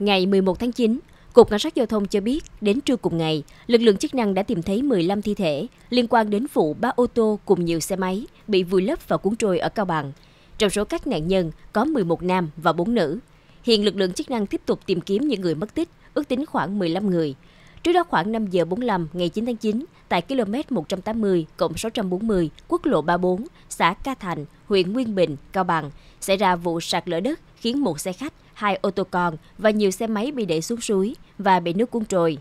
Ngày 11 tháng 9, Cục Cảnh sát Giao thông cho biết, đến trưa cùng ngày, lực lượng chức năng đã tìm thấy 15 thi thể liên quan đến vụ ba ô tô cùng nhiều xe máy bị vùi lấp và cuốn trôi ở Cao Bằng. Trong số các nạn nhân có 11 nam và 4 nữ. Hiện lực lượng chức năng tiếp tục tìm kiếm những người mất tích, ước tính khoảng 15 người. Trước đó khoảng 5 giờ 45 ngày 9 tháng 9, tại km 180 cộng 640 quốc lộ 34, xã Ca Thành, huyện Nguyên Bình, Cao Bằng, xảy ra vụ sạt lở đất khiến một xe khách, hai ô tô con và nhiều xe máy bị đẩy xuống suối và bị nước cuốn trôi.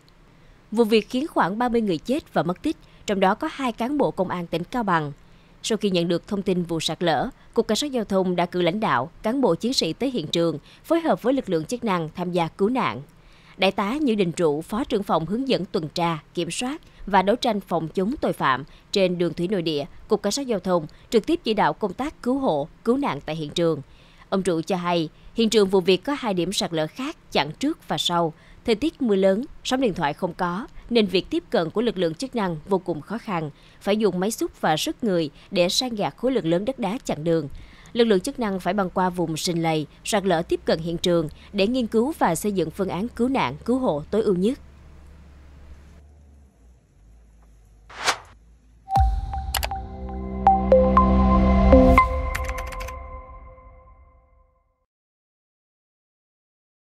Vụ việc khiến khoảng 30 người chết và mất tích, trong đó có hai cán bộ công an tỉnh Cao Bằng. Sau khi nhận được thông tin vụ sạt lở, Cục Cảnh sát Giao thông đã cử lãnh đạo, cán bộ chiến sĩ tới hiện trường, phối hợp với lực lượng chức năng tham gia cứu nạn. Đại tá Như Đình Trụ, Phó trưởng phòng hướng dẫn tuần tra, kiểm soát và đấu tranh phòng chống tội phạm trên đường thủy nội địa, Cục Cảnh sát Giao thông trực tiếp chỉ đạo công tác cứu hộ, cứu nạn tại hiện trường. Ông Trụ cho hay, hiện trường vụ việc có hai điểm sạt lở khác chặn trước và sau. Thời tiết mưa lớn, sóng điện thoại không có, nên việc tiếp cận của lực lượng chức năng vô cùng khó khăn, phải dùng máy xúc và sức người để san gạt khối lượng lớn đất đá chặn đường lực lượng chức năng phải băng qua vùng sình lầy, sạt lở tiếp cận hiện trường để nghiên cứu và xây dựng phương án cứu nạn, cứu hộ tối ưu nhất.